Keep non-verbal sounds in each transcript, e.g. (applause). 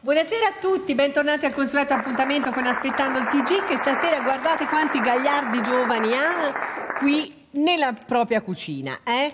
Buonasera a tutti, bentornati al consueto appuntamento con Aspettando il TG che stasera guardate quanti gagliardi giovani ha qui nella propria cucina. Eh?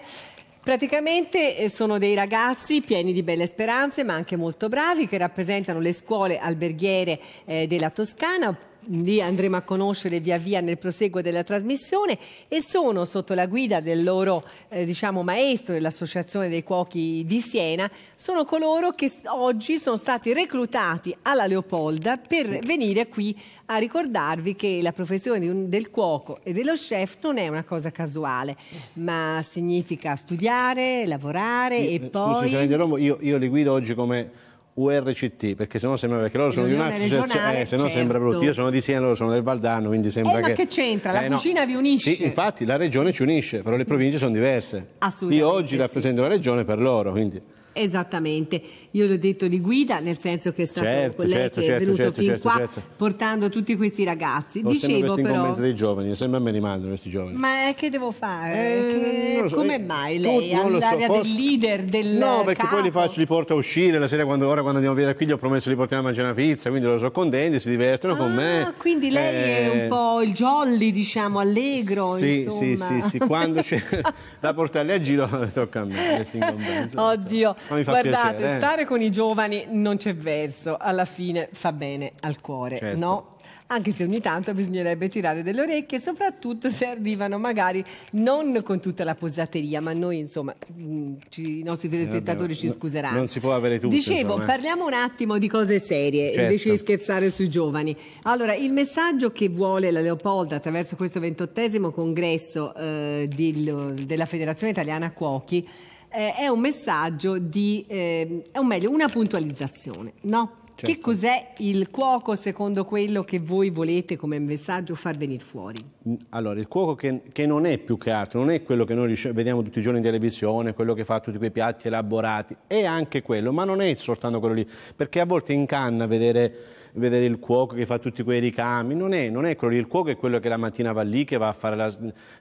Praticamente eh, sono dei ragazzi pieni di belle speranze ma anche molto bravi che rappresentano le scuole alberghiere eh, della Toscana li andremo a conoscere via via nel proseguo della trasmissione e sono sotto la guida del loro eh, diciamo, maestro dell'Associazione dei Cuochi di Siena, sono coloro che oggi sono stati reclutati alla Leopolda per venire qui a ricordarvi che la professione un, del cuoco e dello chef non è una cosa casuale, ma significa studiare, lavorare io, e eh, scusi, poi... Scusi, io, io li guido oggi come URCT, perché sennò sembra perché loro sono L'unione di un'associazione, eh, sennò certo. sembra brutto. Io sono di Siena, loro sono del Valdano, quindi eh, sembra eh, che. Ma che c'entra? La eh, cucina no. vi unisce. Sì, infatti la regione ci unisce, però le province sono diverse. Assolutamente. Io oggi sì. rappresento la regione per loro, quindi. Esattamente, io l'ho detto di guida, nel senso che è stato certo, lei certo, che è certo, venuto certo, fin certo, qua certo. portando tutti questi ragazzi. Ho Dicevo però dei giovani, sembra a me mandano questi giovani. Ma eh, che devo fare? Eh, che... So. Come eh, mai lei ha l'aria so, del leader del No, perché capo? poi li faccio li porto a uscire la sera quando, ora, quando andiamo via da qui, gli ho promesso di portare a mangiare una pizza, quindi loro sono contenti, si divertono ah, con me. quindi lei eh... è un po' il jolly, diciamo, allegro, sì, sì, sì, sì, quando c'è (laughs) da portarli a giro (laughs) tocca a me, questa incombenza. Oddio. Guardate, piacere, eh. stare con i giovani non c'è verso, alla fine fa bene al cuore, certo. no? anche se ogni tanto bisognerebbe tirare delle orecchie, soprattutto se arrivano magari non con tutta la posateria, ma noi insomma, mm, ci, i nostri eh, telespettatori ci scuseranno. Non si può avere tutto. Dicevo, insomma. Eh. parliamo un attimo di cose serie, certo. invece di scherzare sui giovani. Allora, il messaggio che vuole la Leopolda attraverso questo ventottesimo congresso eh, di, della Federazione Italiana Cuochi eh, è un messaggio di, eh, o meglio, una puntualizzazione, no? Certo. Che cos'è il cuoco secondo quello che voi volete come messaggio far venire fuori? Mm, allora, il cuoco che, che non è più che altro, non è quello che noi vediamo tutti i giorni in televisione, quello che fa tutti quei piatti elaborati, è anche quello, ma non è soltanto quello lì, perché a volte incanna vedere vedere il cuoco che fa tutti quei ricami, non è, non è quello lì, il cuoco è quello che la mattina va lì, che va a fare la,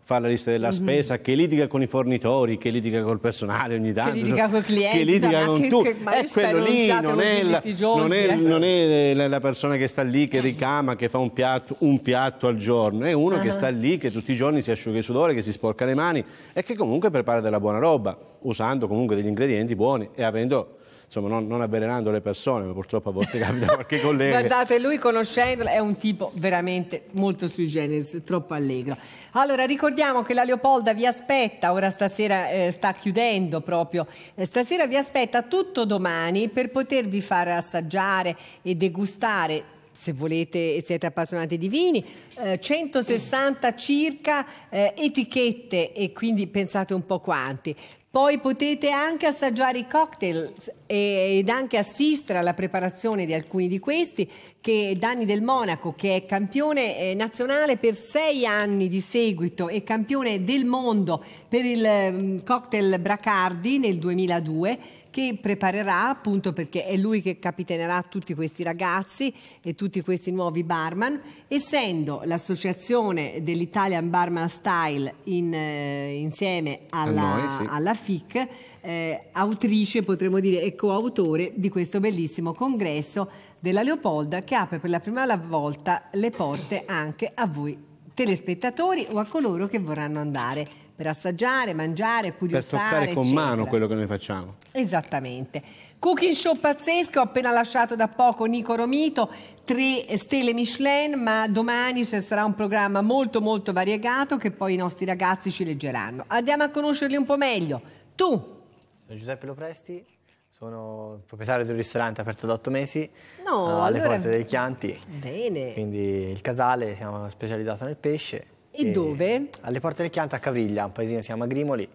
fare la lista della mm -hmm. spesa, che litiga con i fornitori, che litiga col personale ogni tanto, che litiga con i clienti, che litiga con tu, è quello lì, eh. non è, la, non, è, non è, la, persona che sta lì, che eh. ricama, che fa un piatto, un piatto al giorno, è uno uh -huh. che ah. sta lì, che tutti i giorni si asciuga il sudore, che si sporca le mani e che comunque prepara della buona roba, usando comunque degli ingredienti buoni e avendo insomma, non, non, avvelenando le persone, ma purtroppo a volte (laughs) capita qualche collega. Guardate, lui conoscendolo è un tipo veramente molto sui generis, troppo allegro. Allora, ricordiamo che la Leopolda vi aspetta, ora stasera eh, sta chiudendo proprio, eh, stasera vi aspetta tutto domani per potervi far assaggiare e degustare se volete e siete appassionati di vini, eh, 160 circa eh, etichette e quindi pensate un po' quanti. Poi potete anche assaggiare i cocktail ed anche assistere alla preparazione di alcuni di questi che Dani del Monaco, che è campione eh, nazionale per sei anni di seguito e campione del mondo per il mm, cocktail Bracardi nel 2002, che preparerà appunto perché è lui che capitanerà tutti questi ragazzi e tutti questi nuovi barman, essendo l'associazione dell'Italian Barman Style in, eh, insieme alla, noi, sì. alla FIC eh, autrice, potremmo dire, e coautore di questo bellissimo congresso della Leopolda che apre per la prima volta le porte anche a voi telespettatori o a coloro che vorranno andare per assaggiare, mangiare, curiosare. Per toccare con eccetera. mano quello che noi facciamo. Esattamente. Cooking show pazzesco, ho appena lasciato da poco Nico Romito, tre stelle Michelin, ma domani ci sarà un programma molto molto variegato che poi i nostri ragazzi ci leggeranno. Andiamo a conoscerli un po' meglio. Tu, sono Giuseppe Lopresti, sono proprietario di un ristorante aperto da otto mesi no, uh, alle allora... porte del Chianti. Bene. Quindi il casale, siamo specializzati nel pesce. E, e, dove? Alle porte del Chianti a Caviglia, un paesino che si chiama Grimoli.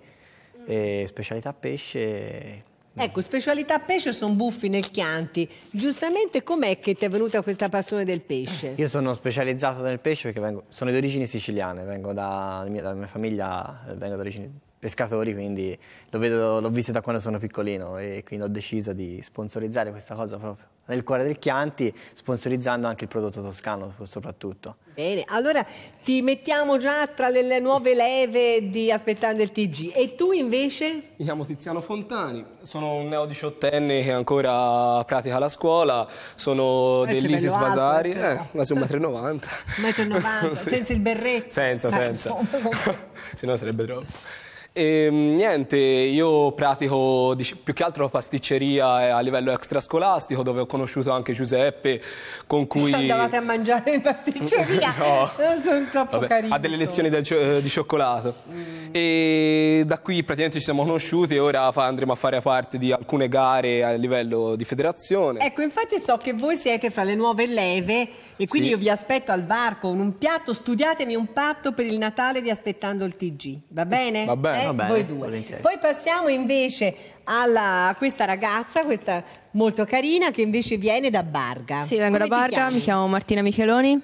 Mm. E specialità pesce. Ecco, specialità pesce sono buffi nel Chianti. Giustamente com'è che ti è venuta questa passione del pesce? Io sono specializzato nel pesce perché vengo, sono di origini siciliane, vengo da, da mia, famiglia, vengo da origini pescatori, quindi l'ho visto da quando sono piccolino e quindi ho deciso di sponsorizzare questa cosa proprio nel cuore del Chianti, sponsorizzando anche il prodotto toscano soprattutto. Bene, allora ti mettiamo già tra le nuove leve di Aspettando il TG. E tu invece? Mi chiamo Tiziano Fontani, sono un neo diciottenne che ancora pratica la scuola, sono dell'Isis Vasari, eh, quasi un metro e novanta. Un metro e novanta, (laughs) senza il berretto? Senza, ah, senza, (laughs) se no sarebbe troppo. E, ehm, niente, io pratico più che altro la pasticceria eh, a livello extrascolastico dove ho conosciuto anche Giuseppe con cui... (laughs) Andavate a mangiare in pasticceria? (laughs) no. Eh, sono troppo Vabbè, carino. Ha delle lezioni del, eh, di cioccolato. Mm. E da qui praticamente ci siamo conosciuti e ora andremo a fare parte di alcune gare a livello di federazione. Ecco, infatti so che voi siete fra le nuove leve e quindi sì. io vi aspetto al bar con un piatto, studiatemi un patto per il Natale di Aspettando il TG, va bene? Va bene. Eh? bene, voi due. Volentieri. Poi passiamo invece alla, a questa ragazza, questa molto carina, che invece viene da Barga. Sì, vengo Come da Barga, mi chiamo Martina Micheloni,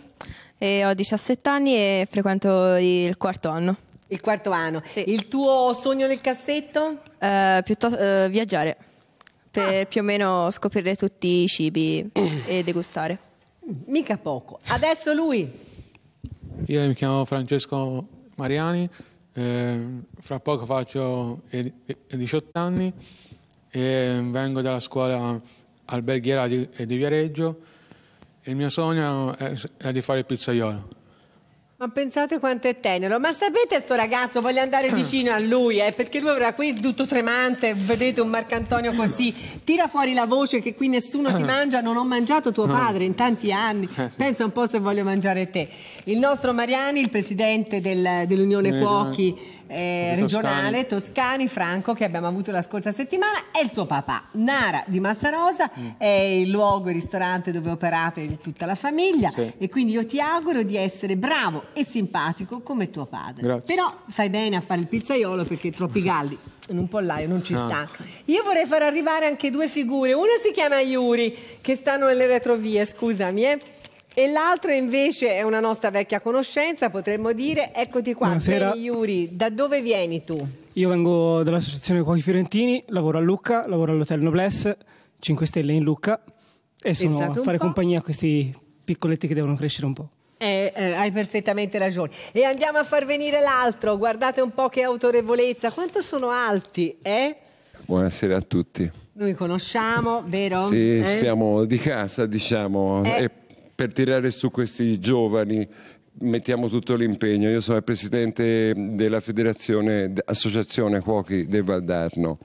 e ho 17 anni e frequento il quarto anno. Il quarto anno. Sì. Il tuo sogno nel cassetto? Uh, uh, viaggiare, per ah. più o meno scoprire tutti i cibi e degustare. Mica poco. Adesso lui. Io mi chiamo Francesco Mariani, eh, fra poco faccio 18 anni e vengo dalla scuola alberghiera di, di Viareggio e il mio sogno è, è di fare il pizzaiolo. Ma pensate quanto è tenero. Ma sapete sto ragazzo, voglio andare ah. vicino a lui, eh, perché lui avrà qui tutto tremante, vedete un Marcantonio ah. così, tira fuori la voce che qui nessuno ti ah. mangia, non ho mangiato tuo padre in tanti anni, eh, pensa un po' se voglio mangiare te. Il nostro Mariani, il presidente del, dell'Unione Cuochi, eh, regionale Toscani. Franco, che abbiamo avuto la scorsa settimana, e il suo papà. Nara di Massarosa mm. è il luogo, il ristorante dove operate tutta la famiglia sì. e quindi io ti auguro di essere bravo e simpatico come tuo padre. Grazie. Però fai bene a fare il pizzaiolo perché troppi (laughs) galli in un pollaio non ci no. sta. Io vorrei far arrivare anche due figure. Uno si chiama Iuri che stanno nelle retrovie, scusami, eh e l'altro invece è una nostra vecchia conoscenza, potremmo dire, eccoti qua, Buonasera. Beni Yuri, da dove vieni tu? Io vengo dall'associazione Cuochi Fiorentini, lavoro a Lucca, lavoro all'Hotel Noblesse, 5 Stelle in Lucca e sono Pensate a fare compagnia a questi piccoletti che devono crescere un po'. Eh, eh, hai perfettamente ragione. E andiamo a far venire l'altro, guardate un po' che autorevolezza, quanto sono alti, eh? Buonasera a tutti. Noi conosciamo, vero? Sì, eh? siamo di casa, diciamo, eh. e per tirare su questi giovani mettiamo tutto l'impegno. Io sono il presidente della federazione associazione cuochi del Valdarno.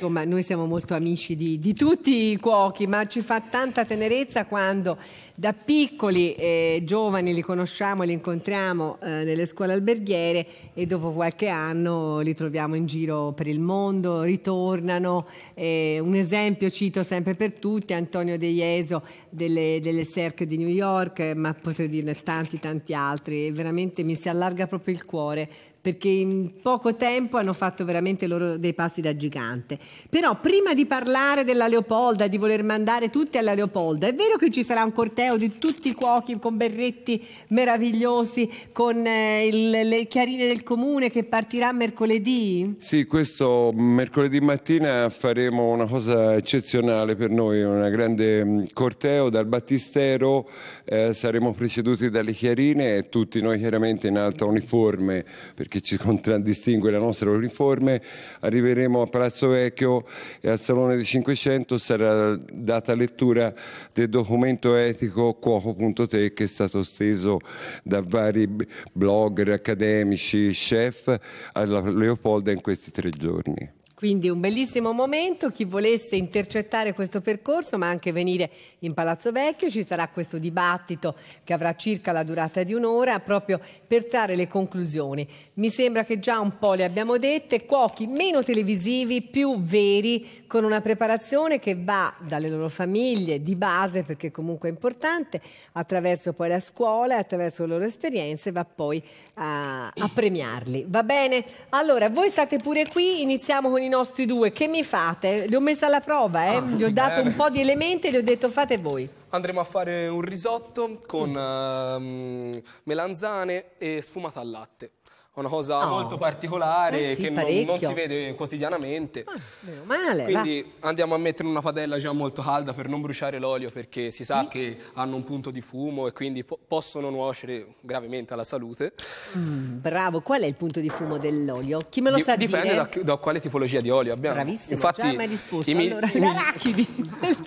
Insomma, noi siamo molto amici di, di, tutti i cuochi, ma ci fa tanta tenerezza quando da piccoli eh, giovani li conosciamo, li incontriamo eh, nelle scuole alberghiere e dopo qualche anno li troviamo in giro per il mondo, ritornano. Eh, un esempio cito sempre per tutti, Antonio De Jeso delle, delle SERC di New York, ma potrei dirne tanti tanti altri altri, veramente mi si allarga proprio il cuore perché in poco tempo hanno fatto veramente loro dei passi da gigante. Però prima di parlare della Leopolda, di voler mandare tutti alla Leopolda, è vero che ci sarà un corteo di tutti i cuochi con berretti meravigliosi, con eh, il, le chiarine del comune che partirà mercoledì? Sì, questo mercoledì mattina faremo una cosa eccezionale per noi, un grande mm, corteo dal Battistero, eh, saremo preceduti dalle chiarine e tutti noi chiaramente in alta uniforme che ci contraddistingue la nostra uniforme, arriveremo a Palazzo Vecchio e al Salone dei 500 sarà data lettura del documento etico cuoco.te che è stato steso da vari blogger, accademici, chef alla Leopolda in questi tre giorni. Quindi un bellissimo momento, chi volesse intercettare questo percorso ma anche venire in Palazzo Vecchio ci sarà questo dibattito che avrà circa la durata di un'ora proprio per trarre le conclusioni. Mi sembra che già un po' le abbiamo dette, cuochi meno televisivi, più veri, con una preparazione che va dalle loro famiglie di base perché comunque è importante, attraverso poi la scuola attraverso le loro esperienze va poi a, a premiarli. Va bene? Allora, voi state pure qui, iniziamo con il nostri due, che mi fate? Li ho messa alla prova, eh? ah, gli ho dato bene. un po' di elementi e gli ho detto fate voi. Andremo a fare un risotto con mm. uh, melanzane e sfumata al latte una cosa oh. molto particolare eh sì, che non, non, si vede quotidianamente. Ma, ah, meno male. Quindi va. andiamo a mettere una padella già molto calda per non bruciare l'olio perché si sa sì. che hanno un punto di fumo e quindi po possono nuocere gravemente alla salute. Mm, bravo, qual è il punto di fumo dell'olio? Chi me lo di sa dipende dire? Dipende da, da, quale tipologia di olio abbiamo. Bravissimo, infatti, già risposto. Allora, l'arachidi.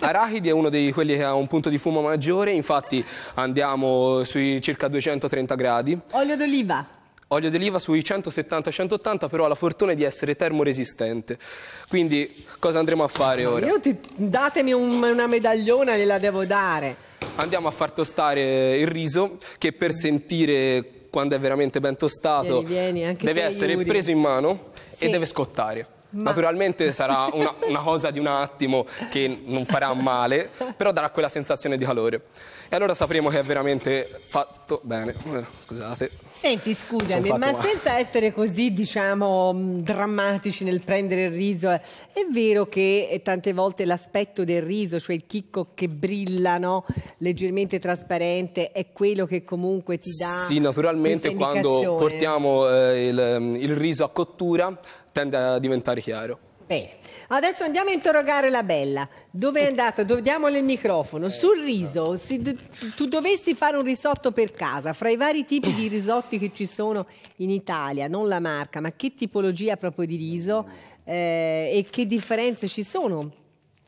(laughs) Arachidi è uno di quelli che ha un punto di fumo maggiore, infatti andiamo sui circa 230 gradi. Olio d'oliva olio d'oliva sui 170-180 però ha la fortuna di essere termoresistente quindi cosa andremo a fare ora? Ti, datemi un, una medagliona gliela devo dare andiamo a far tostare il riso che per mm. sentire quando è veramente ben tostato vieni, vieni, deve essere aiuri. preso in mano sì. e deve scottare ma... Naturalmente sarà (laughs) una, una cosa di un attimo che non farà male, però darà quella sensazione di calore. E allora sapremo che è veramente fatto bene. Eh, scusate. Senti, scusami, ma male. senza essere così, diciamo, mm, drammatici nel prendere il riso, eh, è vero che tante volte l'aspetto del riso, cioè il chicco che brilla, no? leggermente trasparente, è quello che comunque ti dà Sì, naturalmente quando portiamo eh, il, mm, il riso a cottura tende a diventare chiaro. Bene, adesso andiamo a interrogare la Bella. Dove è andata? Dove, diamole il microfono. Eh, Sul riso, se tu dovessi fare un risotto per casa, fra i vari tipi di risotti che ci sono in Italia, non la marca, ma che tipologia proprio di riso eh, e che differenze ci sono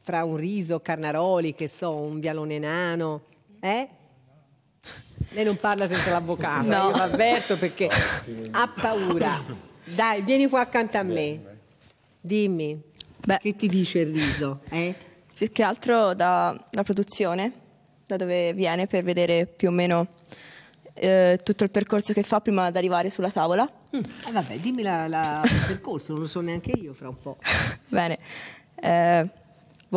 fra un riso, carnaroli, che so, un vialone nano, eh? Lei non parla senza l'avvocato, no. io l'avverto perché ha paura. Dai, vieni qua accanto a me. Dimmi, Beh, che ti dice il riso? Eh? Più che altro dalla produzione, da dove viene per vedere più o meno eh, tutto il percorso che fa prima di arrivare sulla tavola. Mm. Eh vabbè, dimmi il percorso, non lo so neanche io fra un po'. (laughs) Bene. Eh, troppo.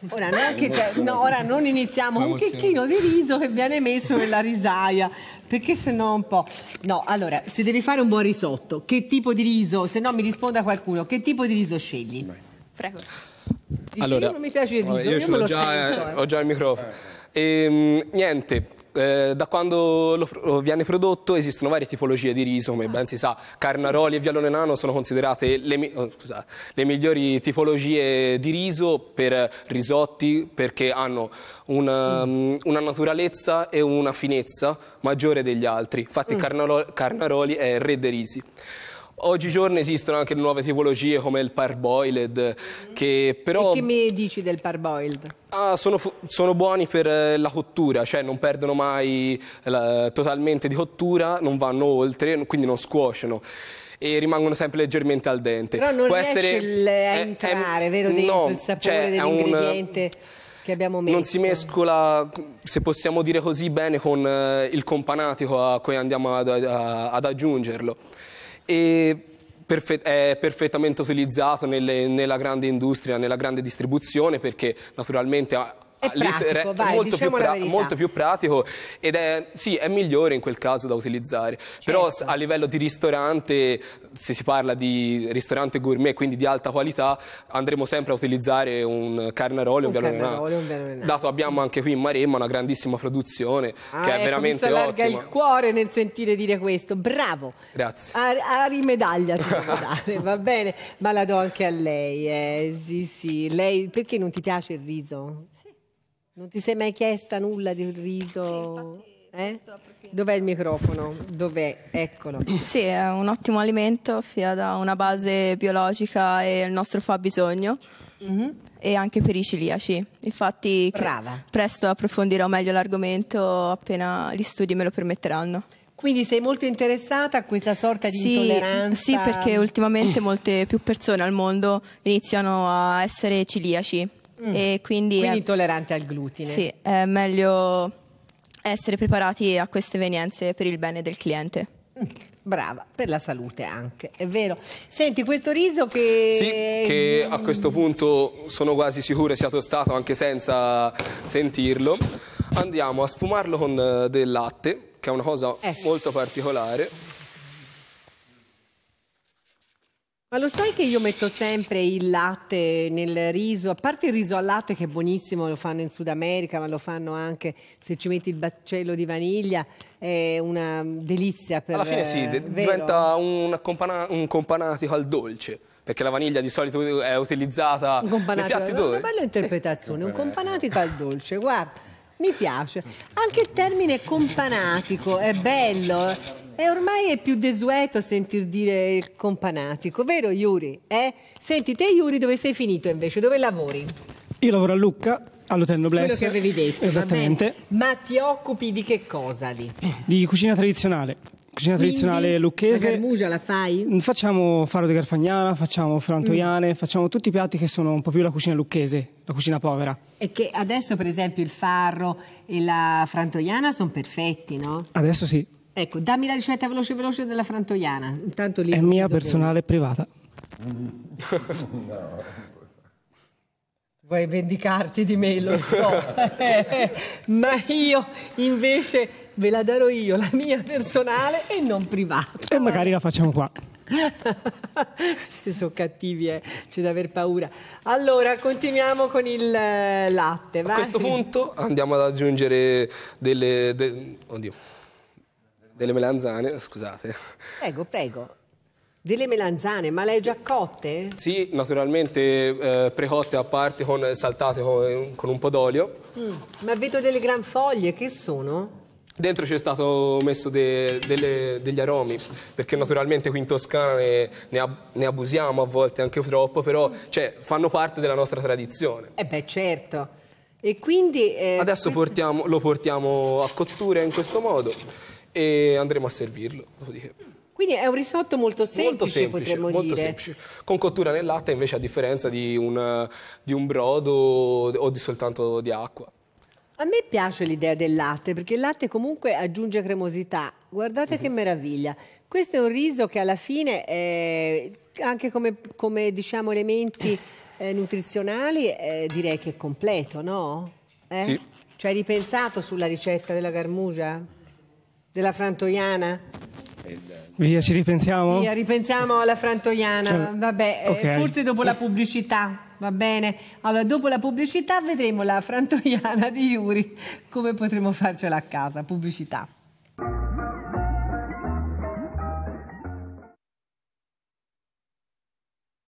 Boh. (laughs) Ora, neanche, no, ora non iniziamo un chicchino di riso che viene messo nella risaia, perché sennò un po'. No, allora, se devi fare un buon risotto, che tipo di riso, se no mi risponda qualcuno, che tipo di riso scegli? Prego. Dici allora, non mi piace il riso, io, io, io già, sento, eh. ho già il microfono. Eh. niente, eh, da quando lo, eh, viene prodotto esistono varie tipologie di riso, come ben si sa, Carnaroli e Vialone Nano sono considerate le, oh, scusa, le migliori tipologie di riso per risotti perché hanno una, mm. Um, una, naturalezza e una finezza maggiore degli altri. Infatti mm. Carnaroli, Carnaroli è il re dei risi. Oggigiorno esistono anche nuove tipologie come il parboiled, che però... E che mi dici del parboiled? Ah, sono, sono, buoni per eh, la cottura, cioè non perdono mai la, totalmente di cottura, non vanno oltre, quindi non scuociono e rimangono sempre leggermente al dente. Però non Può essere, a entrare, è, è, vero, dentro no, il sapore cioè, dell'ingrediente che abbiamo messo. Non si mescola, se possiamo dire così, bene con eh, il companatico a cui andiamo ad, ad aggiungerlo e è perfettamente utilizzato nelle, nella grande industria, nella grande distribuzione perché naturalmente è ah, pratico, vai, molto, diciamo più pra molto, più pratico ed è, sì, è, migliore in quel caso da utilizzare. Certo. Però a livello di ristorante, se si parla di ristorante gourmet, quindi di alta qualità, andremo sempre a utilizzare un carnarolio, un, un bialonenato. Dato abbiamo anche qui in Maremma una grandissima produzione ah, che è ecco, veramente mi ottima. Mi il cuore nel sentire dire questo. Bravo. Grazie. A, a rimedaglia (laughs) va bene? Ma la do anche a lei. Eh. Sì, sì. Lei, perché non ti piace il riso? Non ti sei mai chiesta nulla del riso? eh? Dov'è il microfono? Dov'è? Eccolo. Sì, è un ottimo alimento, sia da una base biologica e il nostro fabbisogno. Mm-hmm. E anche per i ciliaci. Infatti, Brava. presto approfondirò meglio l'argomento appena gli studi me lo permetteranno. Quindi sei molto interessata a questa sorta di sì, intolleranza? Sì, perché ultimamente molte più persone al mondo iniziano a essere ciliaci Mm. E quindi, quindi è, intollerante al glutine. Sì, è meglio essere preparati a queste evenienze per il bene del cliente. Mm. Brava, per la salute anche, è vero. Senti, questo riso che... Sì, che a questo punto sono quasi sicuro sia tostato anche senza sentirlo. Andiamo a sfumarlo con eh, del latte, che è una cosa eh. molto particolare. Ma lo sai che io metto sempre il latte nel riso, a parte il riso al latte che è buonissimo, lo fanno in Sud America, ma lo fanno anche se ci metti il baccello di vaniglia, è una delizia per Alla fine sì, eh, vero? diventa un, compana un companatico al dolce perché la vaniglia di solito è utilizzata nei piatti dolci. Una bella interpretazione, sì. un companatico al dolce, guarda, mi piace. Anche il termine companatico è bello. Eh. E ormai è più desueto sentir dire il companatico, vero Yuri? Eh? Senti, te Yuri dove sei finito invece? Dove lavori? Io lavoro a Lucca, all'Hotel Noblesse. Quello che avevi detto. Esattamente. Ma ti occupi di che cosa lì? Di cucina tradizionale. Cucina Quindi, tradizionale lucchese. La garmugia la fai? Mm, facciamo faro di garfagnana, facciamo frantoiane, mm. facciamo tutti i piatti che sono un po' più la cucina lucchese, la cucina povera. E che adesso per esempio il farro e la frantoiana sono perfetti, no? Adesso sì. Ecco, dammi la ricetta veloce veloce della frantoiana. Intanto lì È mia personale e privata. Vuoi vendicarti di me, lo so, (laughs) ma io invece ve la darò io, la mia personale e non privata. E magari la facciamo qua. Questi (laughs) sono cattivi, eh. c'è da aver paura. Allora, continuiamo con il eh, latte. Vai. A questo punto andiamo ad aggiungere delle... De... Oddio delle melanzane, eh, scusate. Prego, prego. Delle melanzane, ma le hai già cotte? Sì, naturalmente eh, precotte a parte, con, saltate con, con, un po' d'olio. Mm, ma vedo delle gran foglie, che sono? Dentro c'è stato messo de, delle, degli aromi, perché naturalmente qui in Toscana ne, ne, ab, ne abusiamo a volte anche troppo, però cioè, fanno parte della nostra tradizione. Eh beh, certo. E quindi... Eh, Adesso questo... portiamo, lo portiamo a cottura in questo modo e andremo a servirlo. Quindi è un risotto molto semplice, molto semplice potremmo molto dire. semplice. Con cottura nel latte invece a differenza di un, di un brodo o di soltanto di acqua. A me piace l'idea del latte perché il latte comunque aggiunge cremosità. Guardate mm -hmm. che mhm. meraviglia. Questo è un riso che alla fine è, anche come, come diciamo, elementi eh, nutrizionali eh, direi che è completo, no? Eh? Sì. Cioè, hai ripensato sulla ricetta della garmugia? della frantoiana? Via, ci ripensiamo? Via, ripensiamo alla frantoiana, eh, vabbè, eh, okay. forse dopo la pubblicità va bene? Allora, dopo la pubblicità vedremo la frantoiana di Yuri, come potremo farcela a casa, pubblicità.